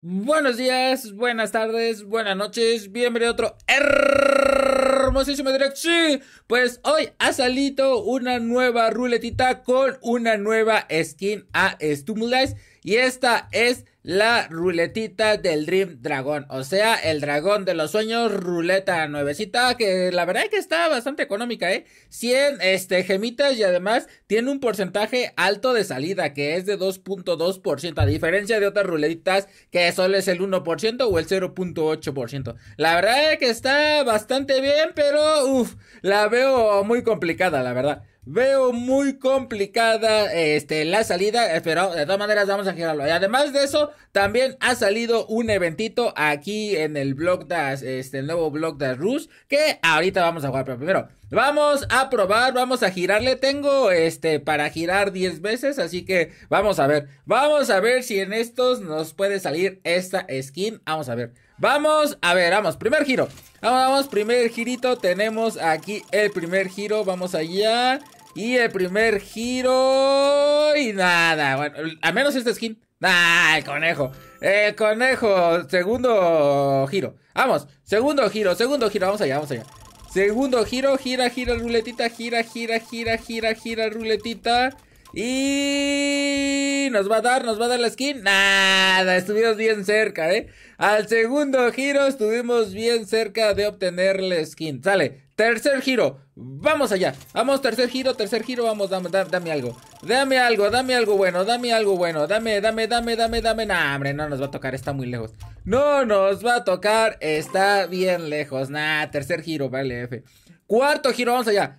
Buenos días, buenas tardes, buenas noches, bienvenido a otro hermosísimo directo, Sí, pues hoy ha salido una nueva ruletita con una nueva skin a Stumulize y esta es la ruletita del Dream Dragon, o sea, el dragón de los sueños, ruleta nuevecita, que la verdad es que está bastante económica, ¿eh? 100 este, gemitas y además tiene un porcentaje alto de salida, que es de 2.2%, a diferencia de otras ruletitas que solo es el 1% o el 0.8%. La verdad es que está bastante bien, pero uff, la veo muy complicada, la verdad. Veo muy complicada este, la salida, eh, pero de todas maneras vamos a girarlo. Y además de eso, también ha salido un eventito aquí en el blog das, este, nuevo blog Dash Rush. que ahorita vamos a jugar, pero primero vamos a probar, vamos a girarle. Tengo este para girar 10 veces, así que vamos a ver. Vamos a ver si en estos nos puede salir esta skin. Vamos a ver. Vamos a ver, vamos, primer giro. Vamos, vamos, primer girito. Tenemos aquí el primer giro. Vamos allá. Y el primer giro. Y nada. Bueno, al menos esta skin. ¡Ah, el conejo! ¡El conejo! Segundo giro. Vamos, segundo giro, segundo giro. Vamos allá, vamos allá. Segundo giro, gira, gira, ruletita, gira, gira, gira, gira, gira, ruletita. Y nos va a dar, nos va a dar la skin. Nada, estuvimos bien cerca, ¿eh? Al segundo giro estuvimos bien cerca de obtener la skin. Sale, tercer giro. Vamos allá. Vamos, tercer giro, tercer giro. Vamos, dame, dame algo. Dame algo, dame algo bueno, dame algo bueno. Dame, dame, dame, dame, dame. Nah, hombre, no nos va a tocar, está muy lejos. No nos va a tocar, está bien lejos. Nah, tercer giro, vale, F. Cuarto giro, vamos allá.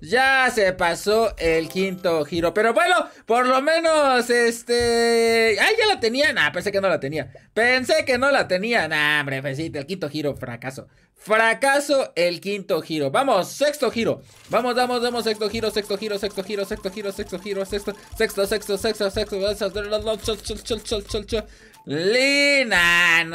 Ya se pasó el quinto giro. Pero bueno, por lo menos, este. Ah, ya la tenía. Nah, pensé que no la tenía. Pensé que no la tenía. Nah, hombre, el quinto giro, fracaso. Fracaso el quinto giro. Vamos, sexto giro. Vamos, vamos, vamos, sexto giro, sexto giro, sexto giro, sexto giro, sexto giro, sexto, sexto, sexto, sexto, sexto. Lina.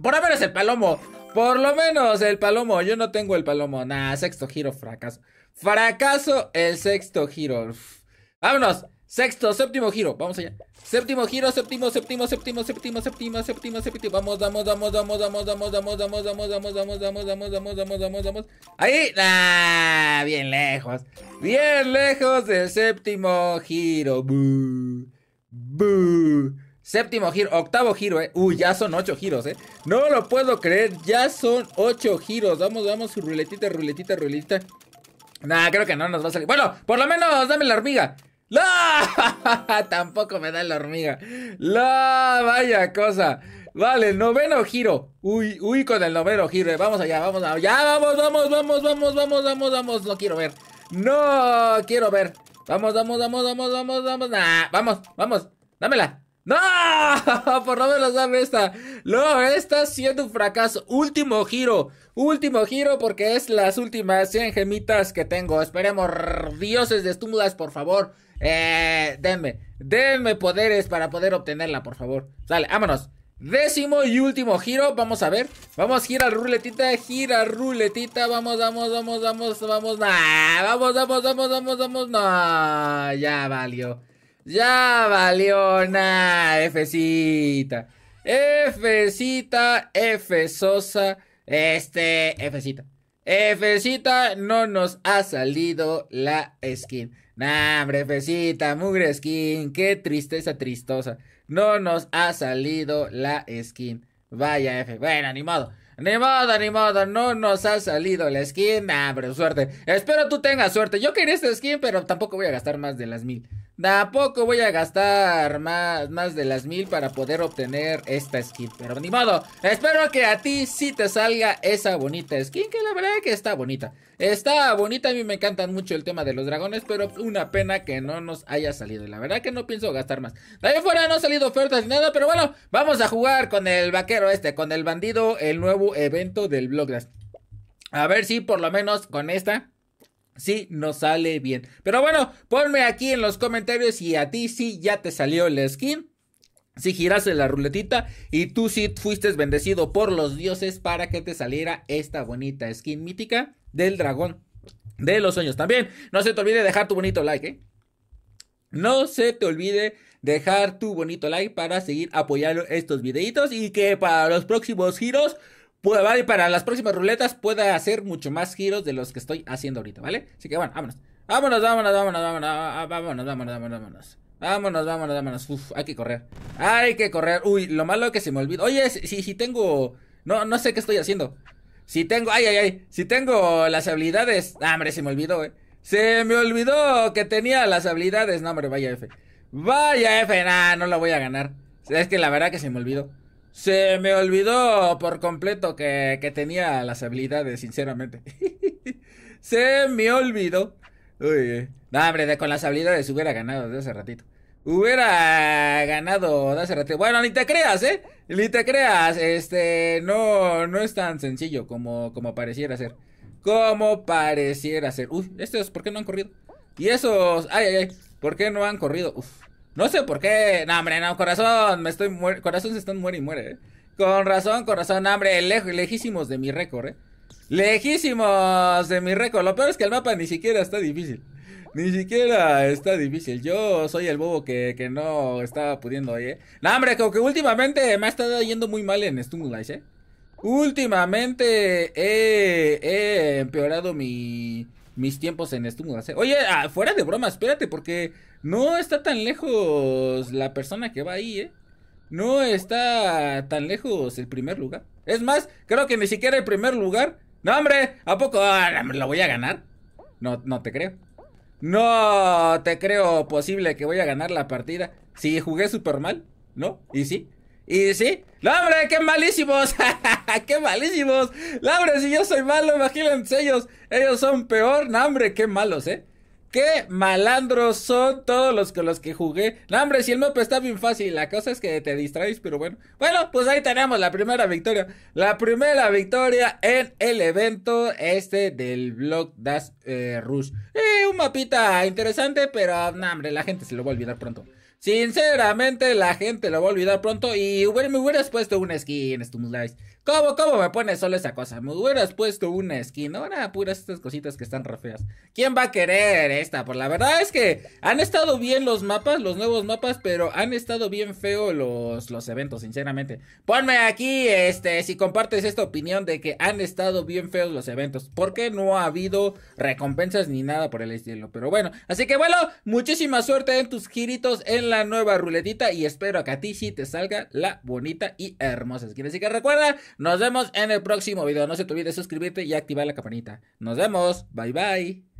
Por lo menos el palomo. Por lo menos el palomo. Yo no tengo el palomo. Nah, sexto giro, fracaso. Fracaso el sexto giro. Vámonos. Sexto, séptimo giro. Vamos allá. Séptimo giro, séptimo, séptimo, séptimo, séptimo, séptimo, séptimo, séptimo. Vamos, vamos, vamos, vamos, vamos, vamos, vamos, vamos, vamos, vamos, vamos, vamos, vamos, vamos, vamos, vamos, vamos. Ahí. bien lejos. Bien lejos del séptimo giro. Séptimo giro, octavo giro, Uy, ya son ocho giros, eh. No lo puedo creer, ya son ocho giros. Vamos, vamos, ruletita, ruletita, ruletita. Nah, creo que no nos va a salir. Bueno, por lo menos dame la hormiga. ¡No! Tampoco me da la hormiga. ¡La! Vaya cosa. Vale, noveno giro. Uy, uy, con el noveno giro. Eh, vamos allá, vamos allá. Vamos, vamos, vamos, vamos, vamos, vamos, vamos. No quiero ver. No quiero ver. Vamos, vamos, vamos, vamos, vamos, vamos. Nah, vamos, vamos. Dámela. ¡No! Por lo menos dame esta. No, está siendo un fracaso. Último giro. Último giro porque es las últimas 100 gemitas que tengo. Esperemos, dioses de estúmulas, por favor. Eh, denme. Denme poderes para poder obtenerla, por favor. Sale, vámonos. Décimo y último giro, vamos a ver. Vamos, gira ruletita, gira ruletita. Vamos, vamos, vamos, vamos, vamos. vamos, vamos, vamos, vamos, vamos. No, ya valió. Ya valió nada, Fcita. Fcita, F este, Fcita. Fcita no nos ha salido la skin. Nah, hombre, Fcita, mugre skin, qué tristeza tristosa. No nos ha salido la skin. Vaya F, bueno, ni Animado, Ni no nos ha salido la skin. Nah, pero suerte. Espero tú tengas suerte. Yo quería esta skin, pero tampoco voy a gastar más de las mil poco voy a gastar más, más de las mil para poder obtener esta skin. Pero ni modo. Espero que a ti sí te salga esa bonita skin. Que la verdad que está bonita. Está bonita. A mí me encantan mucho el tema de los dragones. Pero una pena que no nos haya salido. La verdad que no pienso gastar más. De ahí afuera no han salido ofertas ni nada. Pero bueno, vamos a jugar con el vaquero este. Con el bandido. El nuevo evento del Blogdast. A ver si por lo menos con esta si no sale bien. Pero bueno, ponme aquí en los comentarios si a ti sí ya te salió la skin. Si giraste la ruletita y tú sí fuiste bendecido por los dioses para que te saliera esta bonita skin mítica del dragón de los sueños. También, no se te olvide dejar tu bonito like, ¿eh? No se te olvide dejar tu bonito like para seguir apoyando estos videitos y que para los próximos giros para las próximas ruletas pueda hacer mucho más giros de los que estoy haciendo ahorita, ¿vale? Así que bueno, vámonos. Vámonos, vámonos, vámonos, vámonos, ah, vámonos, vámonos, vámonos, vámonos. Vámonos, vámonos, vámonos. Uf, hay que correr. Hay que correr. Uy, lo malo que se me olvidó Oye, si, si tengo... No, no sé qué estoy haciendo. Si tengo... Ay, ay, ay. Si tengo las habilidades... Ah, hombre, se me olvidó, eh Se me olvidó que tenía las habilidades. No, hombre, vaya F. Vaya F. Nah, no lo voy a ganar. Es que la verdad que se me olvidó. Se me olvidó por completo que, tenía las habilidades, sinceramente. Se me olvidó. Uy, eh. no, hombre, con las habilidades hubiera ganado de hace ratito. Hubiera ganado de hace ratito. Bueno, ni te creas, ¿eh? Ni te creas. Este, no, no es tan sencillo como, como pareciera ser. Como pareciera ser. Uy, estos, ¿por qué no han corrido? Y esos, ay, ay, ay, ¿por qué no han corrido? Uf. No sé por qué. No, hombre, no, corazón, me estoy muerto. Corazón se están muere y muere, ¿eh? Con razón, corazón, hambre, Lejos, lejísimos de mi récord, ¿eh? Lejísimos de mi récord. Lo peor es que el mapa ni siquiera está difícil. Ni siquiera está difícil. Yo soy el bobo que, no estaba pudiendo ahí, ¿eh? No, hombre, como que últimamente me ha estado yendo muy mal en Stunglice, ¿eh? Últimamente he empeorado mi, mis tiempos en este mundo Oye, ah, fuera de broma, espérate, porque no está tan lejos la persona que va ahí, ¿eh? No está tan lejos el primer lugar. Es más, creo que ni siquiera el primer lugar. No, hombre, ¿a poco ah, lo la voy a ganar? No, no te creo. No te creo posible que voy a ganar la partida. Si jugué súper mal, ¿no? Y sí. Y sí, no, hombre, qué malísimos, qué malísimos. No, hombre, si yo soy malo, imagínense ellos, ellos son peor. No, hombre, qué malos, ¿eh? Qué malandros son todos los con los que jugué. No, hombre, si el mapa está bien fácil, la cosa es que te distraes, pero bueno. Bueno, pues ahí tenemos la primera victoria. La primera victoria en el evento este del blog dash eh, Rush. Eh, un mapita interesante, pero no, hombre, la gente se lo va a olvidar pronto. Sinceramente, la gente lo va a olvidar pronto. Y me hubieras puesto una skin, Stumslice. ¿Cómo, cómo me pones solo esa cosa? Me hubieras puesto una skin. Ahora puras estas cositas que están re feas. ¿Quién va a querer esta? Por pues la verdad es que han estado bien los mapas, los nuevos mapas, pero han estado bien feos los, los eventos, sinceramente. Ponme aquí, este, si compartes esta opinión de que han estado bien feos los eventos. Porque no ha habido recompensas ni nada por el estilo. Pero bueno, así que bueno, muchísima suerte en tus giritos en la nueva ruletita. Y espero que a ti sí te salga la bonita y hermosa skin. Así que recuerda nos vemos en el próximo video. No se te olvide suscribirte y activar la campanita. Nos vemos. Bye bye.